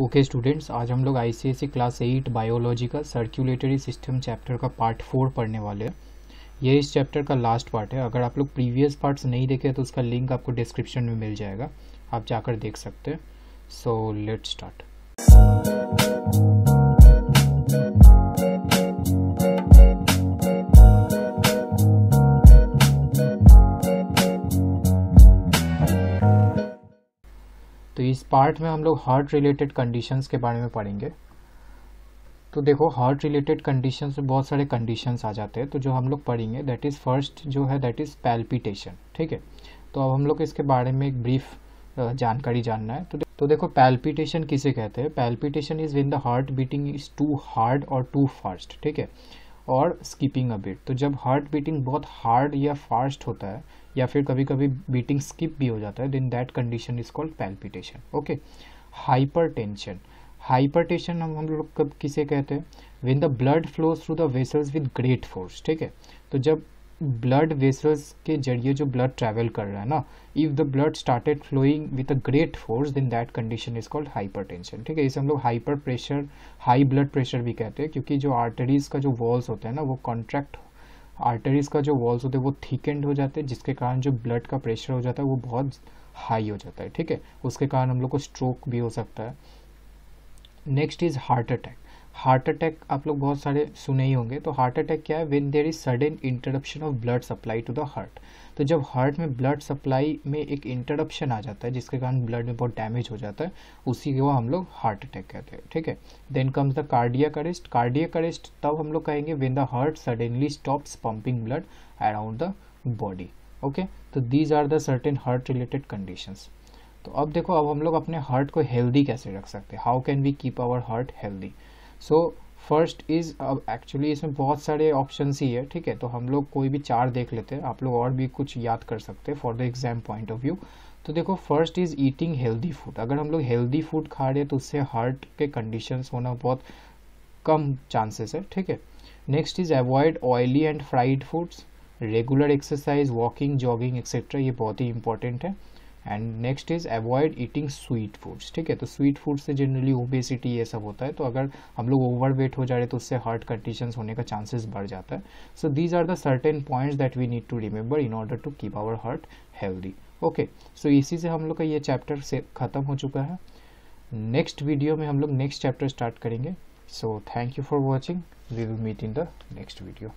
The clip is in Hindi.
ओके okay स्टूडेंट्स आज हम लोग आईसीएसई क्लास एट बायोलॉजी का सर्क्यूलेटरी सिस्टम चैप्टर का पार्ट फोर पढ़ने वाले हैं ये इस चैप्टर का लास्ट पार्ट है अगर आप लोग प्रीवियस पार्ट्स नहीं देखे तो उसका लिंक आपको डिस्क्रिप्शन में मिल जाएगा आप जाकर देख सकते हैं सो लेट स्टार्ट इस पार्ट में हम लोग हार्ट रिलेटेड कंडीशंस के बारे में पढ़ेंगे तो देखो हार्ट रिलेटेड कंडीशंस में बहुत सारे कंडीशंस आ जाते हैं तो जो हम लोग पढ़ेंगे दैट इज़ फर्स्ट जो है दैट इज़ पैल्पिटेशन ठीक है तो अब हम लोग इसके बारे में एक ब्रीफ जानकारी जानना है तो दे, तो देखो पैल्पिटेशन किसे कहते हैं palpitation is when the heart beating is too hard और टू फास्ट ठीक है और स्कीपिंग अ बीट तो जब हार्ट बीटिंग बहुत हार्ड या फास्ट होता है या फिर कभी कभी बीटिंग स्किप भी हो जाता है then that condition is called palpitation okay hypertension hypertension हम हम लोग कब किसे कहते हैं when the blood flows through the vessels with great force ठीक है तो जब ब्लड वेसल्स के जरिए जो ब्लड ट्रैवल कर रहा है ना if the blood started flowing with a great force then that condition is called hyper ठीक है इसे हम लोग hyper pressure high blood pressure भी कहते हैं क्योंकि जो आर्टरीज़ का जो वॉल्स होता है ना वो कॉन्ट्रैक्ट आर्टरीज़ का जो वॉल्स होते हैं वो थीकेंड हो जाते हैं जिसके कारण जो ब्लड का प्रेशर हो जाता है वो बहुत हाई हो जाता है ठीक है उसके कारण हम लोग को स्ट्रोक भी हो सकता है next is heart attack heart attack आप लोग बहुत सारे सुने ही होंगे तो हार्ट अटैक क्या है when there is sudden interruption of blood supply to the heart तो जब हार्ट में ब्लड सप्लाई में एक इंटरप्शन आ जाता है जिसके कारण ब्लड में बहुत डैमेज हो जाता है उसी को हम लोग हार्ट अटैक कहते हैं ठीक है then comes the cardiac arrest cardiac arrest तब हम लोग कहेंगे when the heart suddenly stops pumping blood around the body okay तो these are the certain heart related condition तो अब देखो अब हम लोग अपने हार्ट को हेल्दी कैसे रख सकते हैं how can we keep our heart healthy so first is अब एक्चुअली इसमें बहुत सारे ऑप्शन ही है ठीक है तो हम लोग कोई भी चार देख लेते हैं आप लोग और भी कुछ याद कर सकते हैं for the exam point of view तो देखो first is eating healthy food अगर हम लोग हेल्दी फूड खा रहे हैं तो उससे हार्ट के कंडीशन होना बहुत कम चांसेस है ठीक है next is avoid oily and fried foods regular exercise walking jogging etcetera ये बहुत ही इंपॉर्टेंट है and next is avoid eating sweet foods ठीक है तो स्वीट फूड से जनरली ओबेसिटी ये सब होता है तो अगर हम लोग ओवर वेट हो जा रहे तो उससे हार्ट कंडीशन होने का चांसेस बढ़ जाता है so these are the certain points that we need to remember in order to keep our heart healthy okay so इसी से हम लोग का ये चैप्टर से ख़त्म हो चुका है नेक्स्ट वीडियो में हम लोग नेक्स्ट चैप्टर स्टार्ट करेंगे so thank you for watching we will meet in the next video